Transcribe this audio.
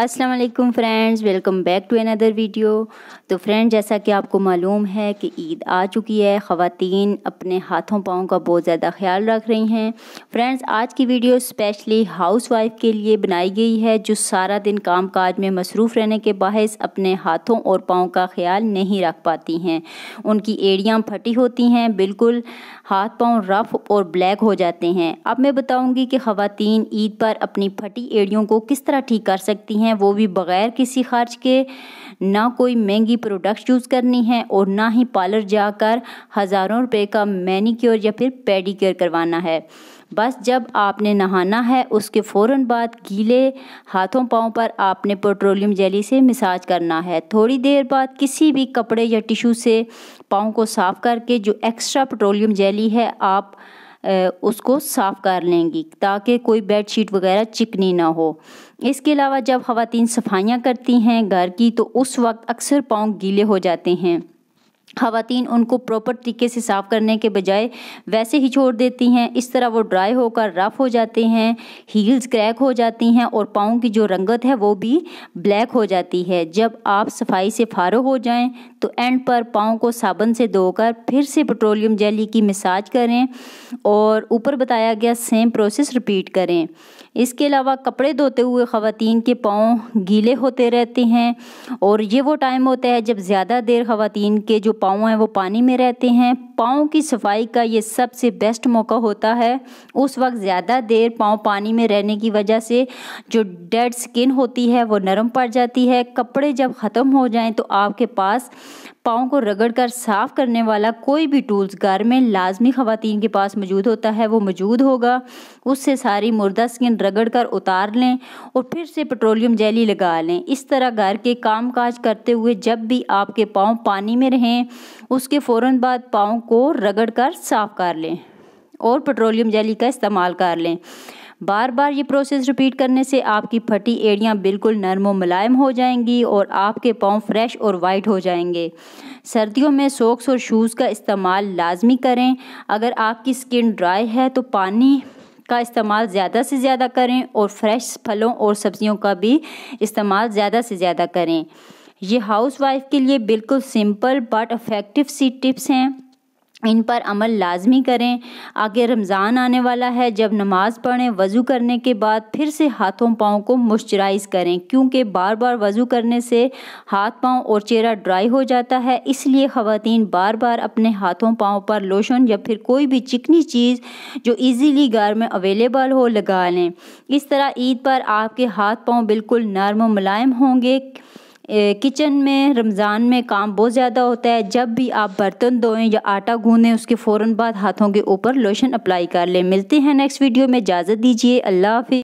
Aslam friends welcome back to another video तो friend जैसा कि आपको मालूम है कि ईद आ चुकी है ख़वातीन अपने हाथों पाँव का बहुत ज़्यादा ख्याल रख रही हैं फ्रेंड्स आज की वीडियो स्पेशली हाउस वाइफ के लिए बनाई गई है जो सारा दिन काम काज में मसरूफ़ रहने के बाहस अपने हाथों और पाँव का ख्याल नहीं रख पाती हैं उनकी एड़ियाँ फटी होती हैं बिल्कुल हाथ पाँव रफ और ब्लैक हो जाते हैं अब मैं बताऊँगी कि ख़वातीन ईद पर अपनी फटी एड़ियों को किस तरह ठीक कर सकती हैं हैं वो भी बग़ैर किसी खर्च के ना कोई महंगी प्रोडक्ट्स यूज़ करनी है और ना ही पार्लर जाकर हज़ारों रुपए का मैनीक्योर या फिर पेडिक्योर करवाना है बस जब आपने नहाना है उसके फ़ौर बाद गीले हाथों पाँव पर आपने पेट्रोलियम जेली से मिसाज करना है थोड़ी देर बाद किसी भी कपड़े या टिशू से पाँव को साफ़ करके जो एक्स्ट्रा पेट्रोलियम जेली है आप उसको साफ़ कर लेंगी ताकि कोई बेड शीट वगैरह चिकनी ना हो इसके अलावा जब खातन सफाइयाँ करती हैं घर की तो उस वक्त अक्सर पाँव गीले हो जाते हैं खातन उनको प्रॉपर तरीके से साफ़ करने के बजाय वैसे ही छोड़ देती हैं इस तरह वो ड्राई होकर रफ़ हो जाते हैं हील्स क्रैक हो जाती हैं और पाँव की जो रंगत है वो भी ब्लैक हो जाती है जब आप सफाई से फारो हो जाएं तो एंड पर पाँव को साबुन से धोकर फिर से पेट्रोलियम जेली की मिसाज करें और ऊपर बताया गया सेम प्रोसेस रिपीट करें इसके अलावा कपड़े धोते हुए ख़वान के पाँव गीले होते रहते हैं और ये वो टाइम होता है जब ज़्यादा देर ख़वान के जो पाँव हैं वो पानी में रहते हैं पाँव की सफाई का ये सबसे बेस्ट मौका होता है उस वक्त ज़्यादा देर पाँव पानी में रहने की वजह से जो डेड स्किन होती है वो नरम पड़ जाती है कपड़े जब ख़त्म हो जाएं तो आपके पास पाँव को रगड़ कर साफ़ करने वाला कोई भी टूल्स घर में लाजमी ख़वान के पास मौजूद होता है वो मौजूद होगा उससे सारी मुर्दा स्किन रगड़ कर उतार लें और फिर से पेट्रोलियम जेली लगा लें इस तरह घर के काम काज करते हुए जब भी आपके पाँव पानी में रहें उसके फ़ौर बाद पाँव को रगड़ कर साफ कर लें और पेट्रोलियम जेली का इस्तेमाल कर लें बार बार ये प्रोसेस रिपीट करने से आपकी फटी एड़ियाँ बिल्कुल नरम व मुलायम हो जाएंगी और आपके पाँव फ्रेश और वाइट हो जाएंगे सर्दियों में सॉक्स और शूज़ का इस्तेमाल लाजमी करें अगर आपकी स्किन ड्राई है तो पानी का इस्तेमाल ज़्यादा से ज़्यादा करें और फ्रेश फलों और सब्जियों का भी इस्तेमाल ज़्यादा से ज़्यादा करें ये हाउस वाइफ के लिए बिल्कुल सिंपल बट अफेक्टिव सी टिप्स हैं इन पर अमल लाजमी करें आगे रमज़ान आने वाला है जब नमाज़ पढ़ें वज़ू करने के बाद फिर से हाथों पाँव को मॉइस्चराइज़ करें क्योंकि बार बार वज़ू करने से हाथ पाँव और चेहरा ड्राई हो जाता है इसलिए ख़वान बार बार अपने हाथों पाँव पर लोशन या फिर कोई भी चिकनी चीज़ जो ईज़िली घर में अवेलेबल हो लगा लें इस तरह ईद पर आपके हाथ पाँव बिल्कुल नरम मुलायम होंगे किचन में रमज़ान में काम बहुत ज़्यादा होता है जब भी आप बर्तन धोएं या आटा गूँधें उसके फ़ौर बाद हाथों के ऊपर लोशन अप्लाई कर लें मिलते हैं नेक्स्ट वीडियो में इजाज़त दीजिए अल्लाह हाफि